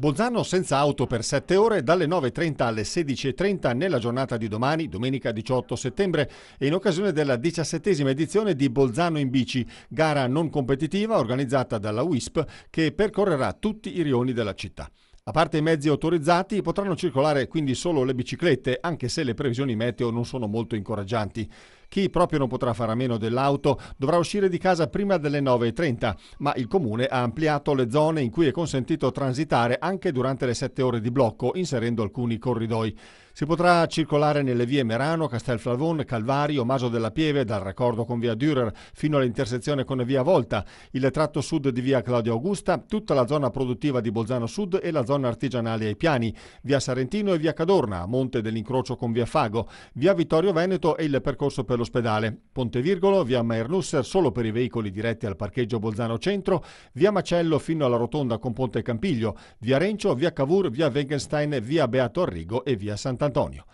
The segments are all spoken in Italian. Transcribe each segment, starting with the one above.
Bolzano senza auto per 7 ore dalle 9.30 alle 16.30 nella giornata di domani, domenica 18 settembre, e in occasione della diciassettesima edizione di Bolzano in bici, gara non competitiva organizzata dalla WISP che percorrerà tutti i rioni della città. A parte i mezzi autorizzati potranno circolare quindi solo le biciclette, anche se le previsioni meteo non sono molto incoraggianti. Chi proprio non potrà fare a meno dell'auto dovrà uscire di casa prima delle 9.30, ma il comune ha ampliato le zone in cui è consentito transitare anche durante le 7 ore di blocco, inserendo alcuni corridoi. Si potrà circolare nelle vie Merano, Castelflavon, Calvario, Maso della Pieve, dal raccordo con via Dürer fino all'intersezione con via Volta, il tratto sud di via Claudio Augusta, tutta la zona produttiva di Bolzano Sud e la zona artigianale ai piani, via Sarentino e via Cadorna, a monte dell'incrocio con via Fago, via Vittorio Veneto e il percorso per dell'ospedale. Ponte Virgolo, via Mayer solo per i veicoli diretti al parcheggio Bolzano Centro, via Macello fino alla rotonda con Ponte Campiglio, via Rencio, via Cavour, via Wengenstein, via Beato Arrigo e via Sant'Antonio.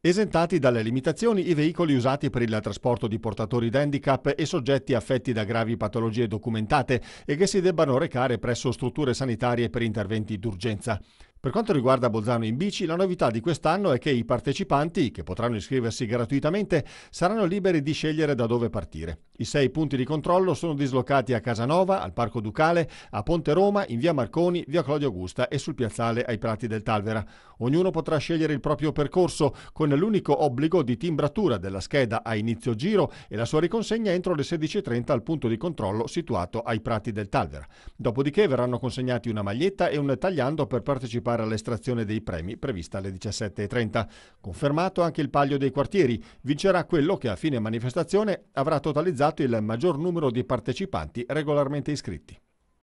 Esentati dalle limitazioni i veicoli usati per il trasporto di portatori d'handicap e soggetti affetti da gravi patologie documentate e che si debbano recare presso strutture sanitarie per interventi d'urgenza. Per quanto riguarda Bolzano in bici, la novità di quest'anno è che i partecipanti, che potranno iscriversi gratuitamente, saranno liberi di scegliere da dove partire. I sei punti di controllo sono dislocati a Casanova, al Parco Ducale, a Ponte Roma, in via Marconi, via Claudio Augusta e sul piazzale ai Prati del Talvera. Ognuno potrà scegliere il proprio percorso con l'unico obbligo di timbratura della scheda a inizio giro e la sua riconsegna entro le 16.30 al punto di controllo situato ai Prati del Talvera. Dopodiché verranno consegnati una maglietta e un tagliando per partecipare partecipare all'estrazione dei premi prevista alle 17.30. Confermato anche il palio dei quartieri, vincerà quello che a fine manifestazione avrà totalizzato il maggior numero di partecipanti regolarmente iscritti.